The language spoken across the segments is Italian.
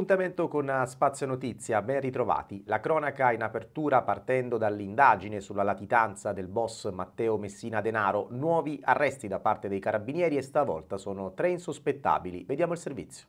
appuntamento con eh, Spazio Notizia, ben ritrovati. La cronaca in apertura partendo dall'indagine sulla latitanza del boss Matteo Messina Denaro. Nuovi arresti da parte dei carabinieri e stavolta sono tre insospettabili. Vediamo il servizio.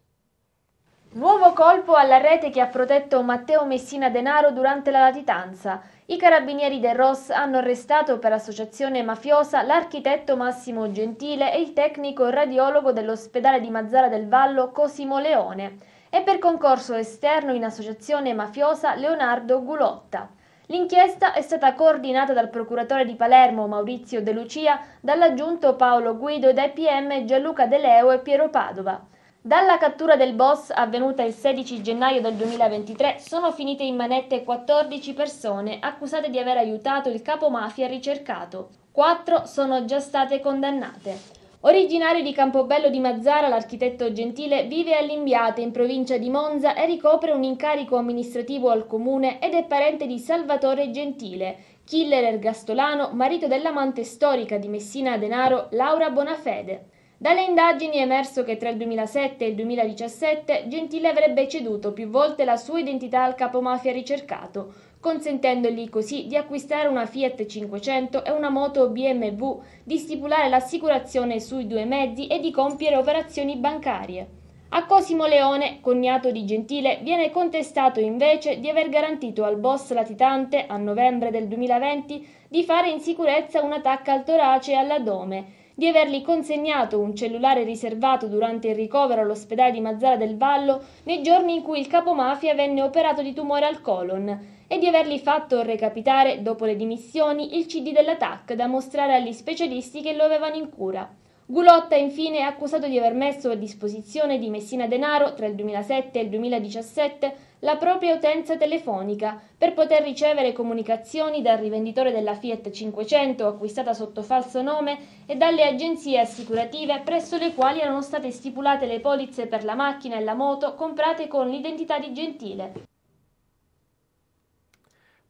Nuovo colpo alla rete che ha protetto Matteo Messina Denaro durante la latitanza. I carabinieri del ROS hanno arrestato per associazione mafiosa l'architetto Massimo Gentile e il tecnico radiologo dell'ospedale di Mazzara del Vallo Cosimo Leone e per concorso esterno in associazione mafiosa Leonardo Gulotta. L'inchiesta è stata coordinata dal procuratore di Palermo Maurizio De Lucia, dall'aggiunto Paolo Guido e dai PM Gianluca De Leo e Piero Padova. Dalla cattura del boss avvenuta il 16 gennaio del 2023 sono finite in manette 14 persone accusate di aver aiutato il capo mafia ricercato. Quattro sono già state condannate. Originario di Campobello di Mazzara, l'architetto Gentile vive all'Imbiate, in provincia di Monza, e ricopre un incarico amministrativo al comune ed è parente di Salvatore Gentile, killer ergastolano, marito dell'amante storica di Messina Denaro Laura Bonafede. Dalle indagini è emerso che tra il 2007 e il 2017 Gentile avrebbe ceduto più volte la sua identità al capomafia ricercato, consentendogli così di acquistare una Fiat 500 e una moto BMW, di stipulare l'assicurazione sui due mezzi e di compiere operazioni bancarie. A Cosimo Leone, cognato di Gentile, viene contestato invece di aver garantito al boss latitante, a novembre del 2020, di fare in sicurezza un attacco al torace e all'addome di avergli consegnato un cellulare riservato durante il ricovero all'ospedale di Mazzara del Vallo nei giorni in cui il capomafia venne operato di tumore al colon e di avergli fatto recapitare, dopo le dimissioni, il CD dell'attacco da mostrare agli specialisti che lo avevano in cura. Gulotta infine è accusato di aver messo a disposizione di Messina Denaro tra il 2007 e il 2017 la propria utenza telefonica per poter ricevere comunicazioni dal rivenditore della Fiat 500 acquistata sotto falso nome e dalle agenzie assicurative presso le quali erano state stipulate le polizze per la macchina e la moto comprate con l'identità di Gentile.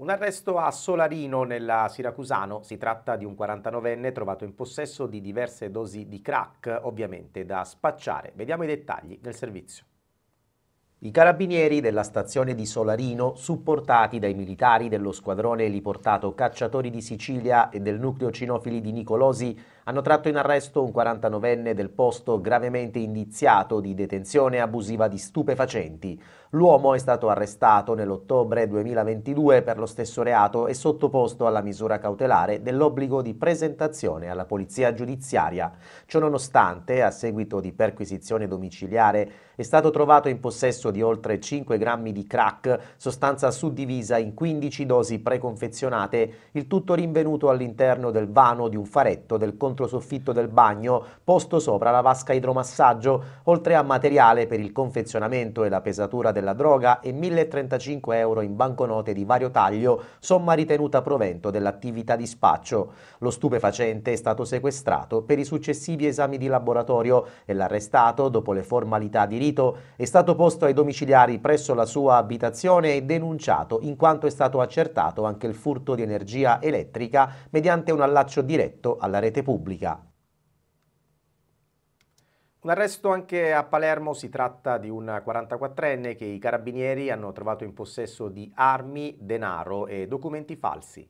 Un arresto a Solarino nella Siracusano, si tratta di un 49enne trovato in possesso di diverse dosi di crack, ovviamente da spacciare. Vediamo i dettagli del servizio. I carabinieri della stazione di Solarino, supportati dai militari dello squadrone eliportato Cacciatori di Sicilia e del nucleo cinofili di Nicolosi, hanno tratto in arresto un 49enne del posto gravemente indiziato di detenzione abusiva di stupefacenti. L'uomo è stato arrestato nell'ottobre 2022 per lo stesso reato e sottoposto alla misura cautelare dell'obbligo di presentazione alla polizia giudiziaria. Ciononostante, a seguito di perquisizione domiciliare, è stato trovato in possesso di oltre 5 grammi di crack, sostanza suddivisa in 15 dosi preconfezionate, il tutto rinvenuto all'interno del vano di un faretto del controllo soffitto del bagno, posto sopra la vasca idromassaggio, oltre a materiale per il confezionamento e la pesatura della droga e 1035 euro in banconote di vario taglio, somma ritenuta provento dell'attività di spaccio. Lo stupefacente è stato sequestrato per i successivi esami di laboratorio e l'arrestato, dopo le formalità di rito, è stato posto ai domiciliari presso la sua abitazione e denunciato in quanto è stato accertato anche il furto di energia elettrica mediante un allaccio diretto alla rete pubblica pubblica. Un arresto anche a Palermo, si tratta di un 44enne che i carabinieri hanno trovato in possesso di armi, denaro e documenti falsi.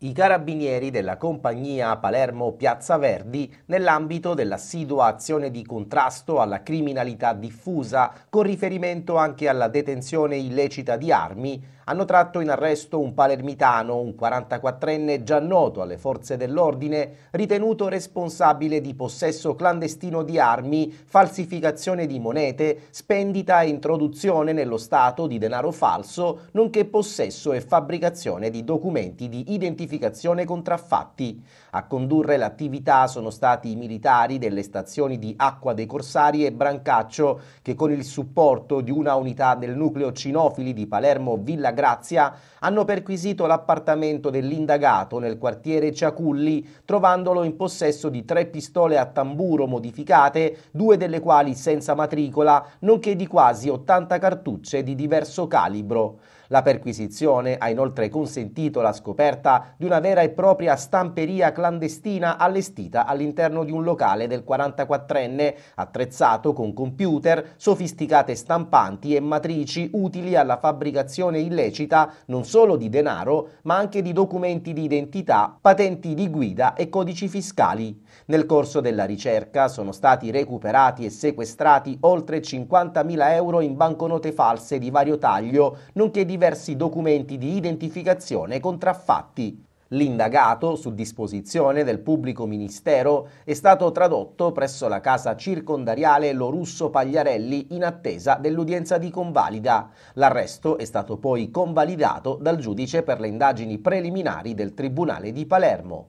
I carabinieri della compagnia Palermo Piazza Verdi, nell'ambito dell'assidua azione di contrasto alla criminalità diffusa, con riferimento anche alla detenzione illecita di armi, hanno tratto in arresto un palermitano, un 44enne già noto alle forze dell'ordine, ritenuto responsabile di possesso clandestino di armi, falsificazione di monete, spendita e introduzione nello Stato di denaro falso, nonché possesso e fabbricazione di documenti di identificazione certificazione contraffatti. A condurre l'attività sono stati i militari delle stazioni di Acqua dei Corsari e Brancaccio che con il supporto di una unità del nucleo cinofili di Palermo Villa Grazia hanno perquisito l'appartamento dell'indagato nel quartiere Ciaculli trovandolo in possesso di tre pistole a tamburo modificate, due delle quali senza matricola, nonché di quasi 80 cartucce di diverso calibro. La perquisizione ha inoltre consentito la scoperta di una vera e propria stamperia clandestina allestita all'interno di un locale del 44enne, attrezzato con computer, sofisticate stampanti e matrici utili alla fabbricazione illecita non solo di denaro, ma anche di documenti di identità, patenti di guida e codici fiscali. Nel corso della ricerca sono stati recuperati e sequestrati oltre 50.000 euro in banconote false di vario taglio, nonché di diversi documenti di identificazione contraffatti. L'indagato, su disposizione del pubblico ministero, è stato tradotto presso la casa circondariale Lorusso Pagliarelli in attesa dell'udienza di convalida. L'arresto è stato poi convalidato dal giudice per le indagini preliminari del Tribunale di Palermo.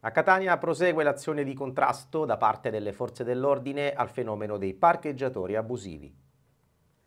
A Catania prosegue l'azione di contrasto da parte delle forze dell'ordine al fenomeno dei parcheggiatori abusivi.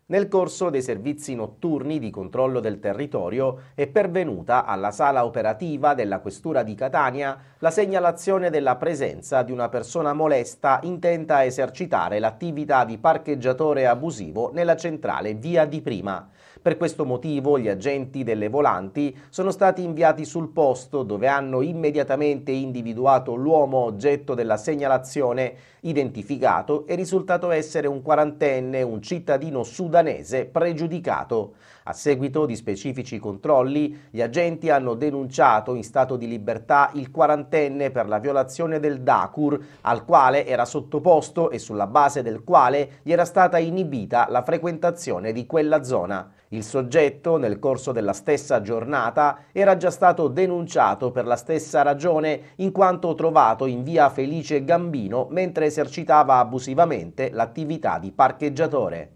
Nel corso dei servizi notturni di controllo del territorio è pervenuta alla sala operativa della Questura di Catania la segnalazione della presenza di una persona molesta intenta a esercitare l'attività di parcheggiatore abusivo nella centrale Via di Prima. Per questo motivo gli agenti delle volanti sono stati inviati sul posto dove hanno immediatamente individuato l'uomo oggetto della segnalazione, identificato e risultato essere un quarantenne, un cittadino sudanese pregiudicato. A seguito di specifici controlli, gli agenti hanno denunciato in stato di libertà il quarantenne per la violazione del DACUR, al quale era sottoposto e sulla base del quale gli era stata inibita la frequentazione di quella zona. Il soggetto, nel corso della stessa giornata, era già stato denunciato per la stessa ragione in quanto trovato in via Felice Gambino mentre esercitava abusivamente l'attività di parcheggiatore.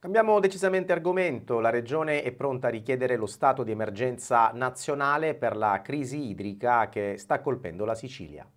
Cambiamo decisamente argomento. La Regione è pronta a richiedere lo stato di emergenza nazionale per la crisi idrica che sta colpendo la Sicilia.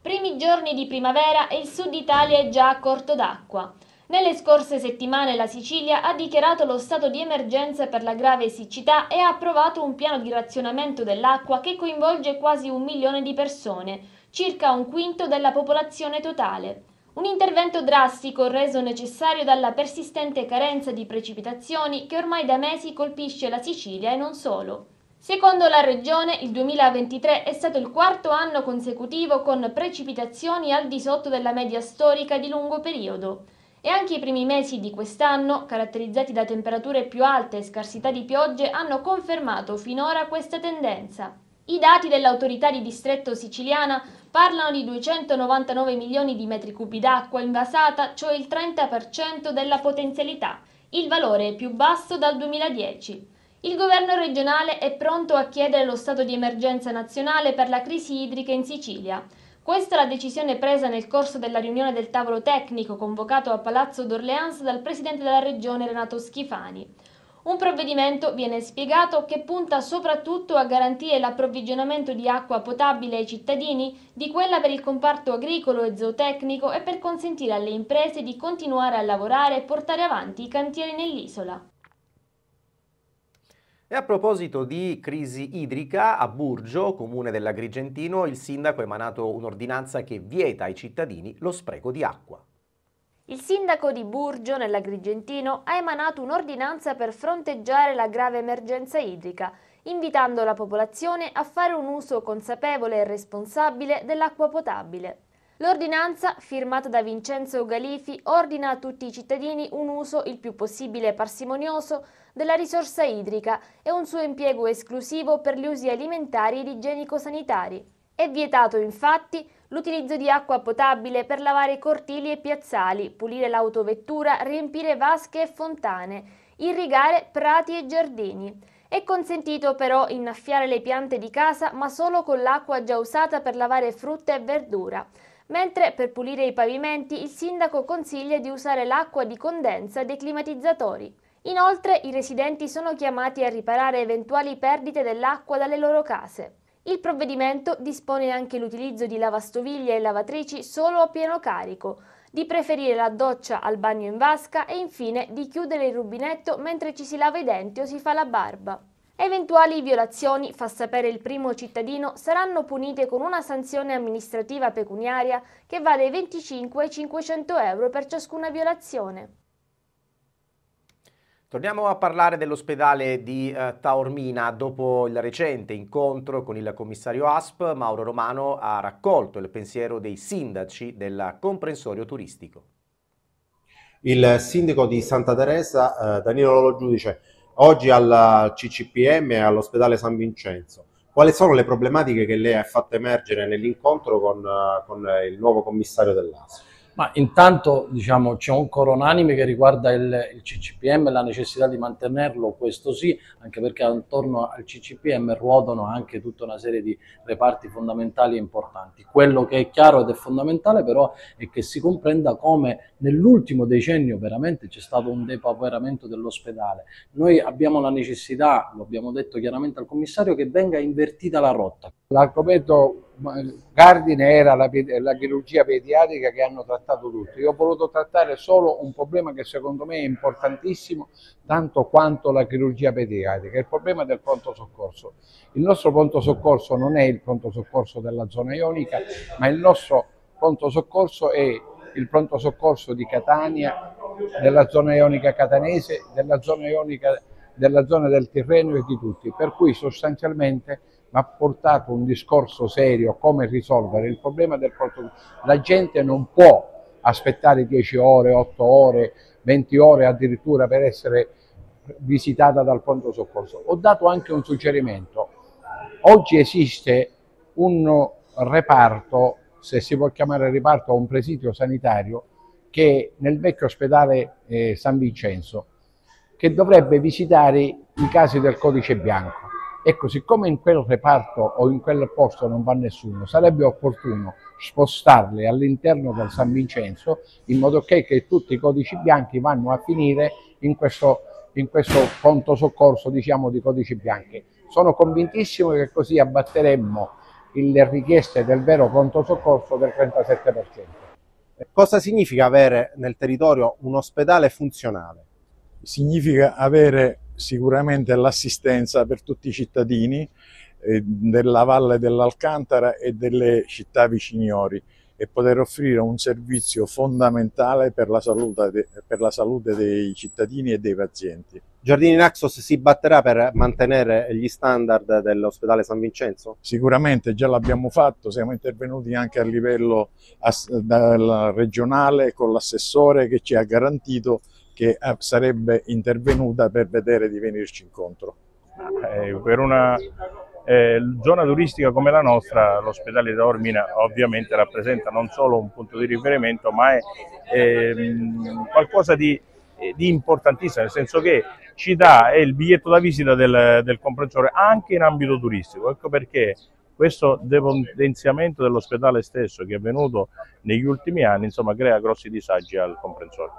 Primi giorni di primavera e il sud Italia è già a corto d'acqua. Nelle scorse settimane la Sicilia ha dichiarato lo stato di emergenza per la grave siccità e ha approvato un piano di razionamento dell'acqua che coinvolge quasi un milione di persone, circa un quinto della popolazione totale. Un intervento drastico reso necessario dalla persistente carenza di precipitazioni che ormai da mesi colpisce la Sicilia e non solo. Secondo la Regione, il 2023 è stato il quarto anno consecutivo con precipitazioni al di sotto della media storica di lungo periodo. E anche i primi mesi di quest'anno, caratterizzati da temperature più alte e scarsità di piogge, hanno confermato finora questa tendenza. I dati dell'autorità di distretto siciliana parlano di 299 milioni di metri cubi d'acqua invasata, cioè il 30% della potenzialità, il valore più basso dal 2010. Il governo regionale è pronto a chiedere lo stato di emergenza nazionale per la crisi idrica in Sicilia. Questa è la decisione presa nel corso della riunione del tavolo tecnico convocato a Palazzo d'Orleans dal presidente della regione Renato Schifani. Un provvedimento, viene spiegato, che punta soprattutto a garantire l'approvvigionamento di acqua potabile ai cittadini, di quella per il comparto agricolo e zootecnico e per consentire alle imprese di continuare a lavorare e portare avanti i cantieri nell'isola. E a proposito di crisi idrica, a Burgio, comune dell'Agrigentino, il sindaco ha emanato un'ordinanza che vieta ai cittadini lo spreco di acqua. Il sindaco di Burgio, nell'Agrigentino, ha emanato un'ordinanza per fronteggiare la grave emergenza idrica, invitando la popolazione a fare un uso consapevole e responsabile dell'acqua potabile. L'ordinanza, firmata da Vincenzo Galifi, ordina a tutti i cittadini un uso il più possibile parsimonioso della risorsa idrica e un suo impiego esclusivo per gli usi alimentari ed igienico-sanitari. È vietato infatti l'utilizzo di acqua potabile per lavare cortili e piazzali, pulire l'autovettura, riempire vasche e fontane, irrigare prati e giardini. È consentito però innaffiare le piante di casa ma solo con l'acqua già usata per lavare frutta e verdura, mentre per pulire i pavimenti il sindaco consiglia di usare l'acqua di condensa dei climatizzatori. Inoltre i residenti sono chiamati a riparare eventuali perdite dell'acqua dalle loro case. Il provvedimento dispone anche l'utilizzo di lavastoviglie e lavatrici solo a pieno carico, di preferire la doccia al bagno in vasca e infine di chiudere il rubinetto mentre ci si lava i denti o si fa la barba. Eventuali violazioni, fa sapere il primo cittadino, saranno punite con una sanzione amministrativa pecuniaria che va dai 25 ai 500 euro per ciascuna violazione. Torniamo a parlare dell'ospedale di eh, Taormina. Dopo il recente incontro con il commissario ASP, Mauro Romano ha raccolto il pensiero dei sindaci del comprensorio turistico. Il sindaco di Santa Teresa, eh, Danilo Lolo Giudice, oggi al CCPM e all'ospedale San Vincenzo. Quali sono le problematiche che lei ha fatto emergere nell'incontro con, eh, con il nuovo commissario dell'ASP? Ma intanto diciamo, c'è un coro unanime che riguarda il, il, CCPM, la necessità di mantenerlo, questo sì, anche perché attorno al CCPM ruotano anche tutta una serie di reparti fondamentali e importanti. Quello che è chiaro ed è fondamentale però è che si comprenda come nell'ultimo decennio veramente c'è stato un depauperamento dell'ospedale. Noi abbiamo la necessità, lo abbiamo detto chiaramente al commissario, che venga invertita la rotta. L'argomento Gardine era la, la, chirurgia pediatrica che hanno trattato tutti. Io ho voluto trattare solo un problema che secondo me è importantissimo tanto quanto la chirurgia pediatrica, il problema del pronto soccorso. Il nostro pronto soccorso non è il pronto soccorso della zona ionica, ma il nostro pronto soccorso è il pronto soccorso di Catania, della zona ionica catanese, della zona ionica della zona del Tirreno e di tutti, per cui sostanzialmente va portato un discorso serio come risolvere il problema del porto. La gente non può aspettare 10 ore, 8 ore, 20 ore addirittura per essere visitata dal pronto soccorso. Ho dato anche un suggerimento. Oggi esiste un reparto, se si può chiamare reparto, un presidio sanitario che nel vecchio ospedale eh, San Vincenzo, che dovrebbe visitare i casi del codice bianco. Ecco, siccome in quel reparto o in quel posto non va nessuno, sarebbe opportuno spostarle all'interno del San Vincenzo in modo che, che, tutti i codici bianchi vanno a finire in questo, in questo pronto soccorso diciamo, di codici bianchi. Sono convintissimo che così abbatteremmo le richieste del vero conto soccorso del 37%. Cosa significa avere nel territorio un ospedale funzionale? Significa avere sicuramente l'assistenza per tutti i cittadini eh, della Valle dell'Alcantara e delle città viciniori e poter offrire un servizio fondamentale per la, salute, per la salute dei cittadini e dei pazienti. Giardini Naxos si batterà per mantenere gli standard dell'ospedale San Vincenzo? Sicuramente, già l'abbiamo fatto, siamo intervenuti anche a livello regionale con l'assessore che ci ha garantito che eh, sarebbe intervenuta per vedere di venirci incontro. Eh, per una eh, zona turistica come la nostra, l'ospedale di Ormina ovviamente rappresenta non solo un punto di riferimento, ma è ehm, qualcosa di, di, importantissimo, nel senso che ci dà è il biglietto da visita del, del comprensore anche in ambito turistico. Ecco perché questo depotenziamento dell'ospedale stesso che è avvenuto negli ultimi anni insomma, crea grossi disagi al comprensore.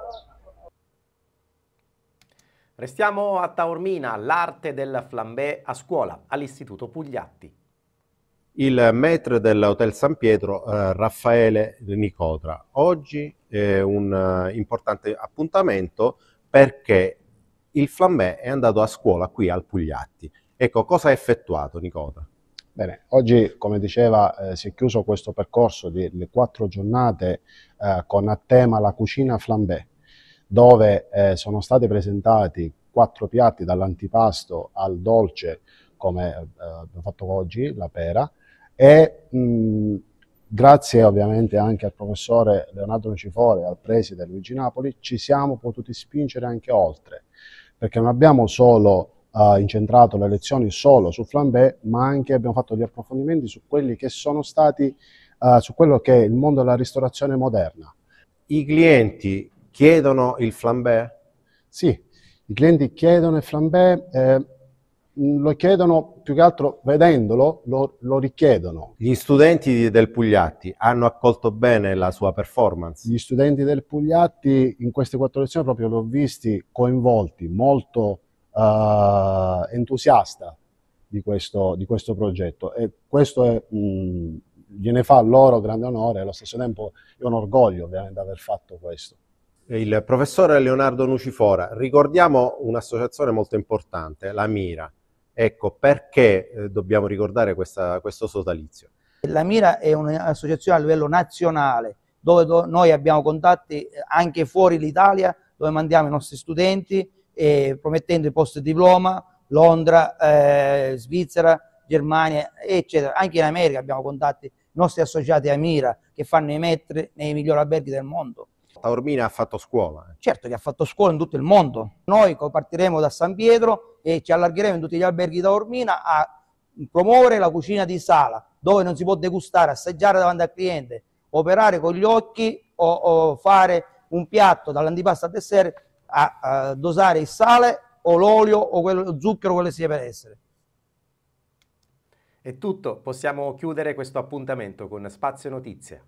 Restiamo a Taormina, l'arte del flambé a scuola, all'Istituto Pugliatti. Il maître dell'Hotel San Pietro, eh, Raffaele Nicotra. Oggi è un uh, importante appuntamento perché il flambé è andato a scuola qui al Pugliatti. Ecco, cosa ha effettuato Nicotra? Bene, oggi come diceva eh, si è chiuso questo percorso delle quattro giornate eh, con a tema la cucina flambè dove eh, sono stati presentati quattro piatti dall'antipasto al dolce, come eh, abbiamo fatto oggi, la pera, e mh, mm, grazie ovviamente anche al professore Leonardo Cifore e al preside Luigi Napoli, ci siamo potuti spingere anche oltre, perché non abbiamo solo Uh, incentrato le lezioni solo su flambé, ma anche abbiamo fatto gli approfondimenti su quelli che sono stati, uh, su quello che è il mondo della ristorazione moderna. I clienti chiedono il flambé? Sì, i clienti chiedono il flambé, eh, lo chiedono più che altro vedendolo, lo, lo, richiedono. Gli studenti del Pugliatti hanno accolto bene la sua performance? Gli studenti del Pugliatti in queste quattro lezioni proprio li ho visti coinvolti, molto eh, entusiasta di questo, di questo, progetto e questo è, mh, mm, gliene fa loro grande onore e allo stesso tempo è un orgoglio ovviamente aver fatto questo il professore Leonardo Nucifora. Ricordiamo un'associazione molto importante, la Mira. Ecco, perché eh, dobbiamo ricordare questa, questo sodalizio? La Mira è un'associazione a livello nazionale, dove noi abbiamo contatti eh, anche fuori l'Italia, dove mandiamo i nostri studenti, eh, promettendo i post diploma, Londra, eh, Svizzera, Germania, eccetera. Anche in America abbiamo contatti, i nostri associati a Mira, che fanno i metri nei migliori alberghi del mondo a Ormina ha fatto scuola. Eh. Certo che ha fatto scuola in tutto il mondo. Noi partiremo da San Pietro e ci allargheremo in tutti gli alberghi da Ormina a promuovere la cucina di sala, dove non si può degustare, assaggiare davanti al cliente, operare con gli occhi o, o fare un piatto dall'antipasto a dessert a, a, dosare il sale o l'olio o quello, lo zucchero, quello sia per essere. È tutto, possiamo chiudere questo appuntamento con Spazio Notizie.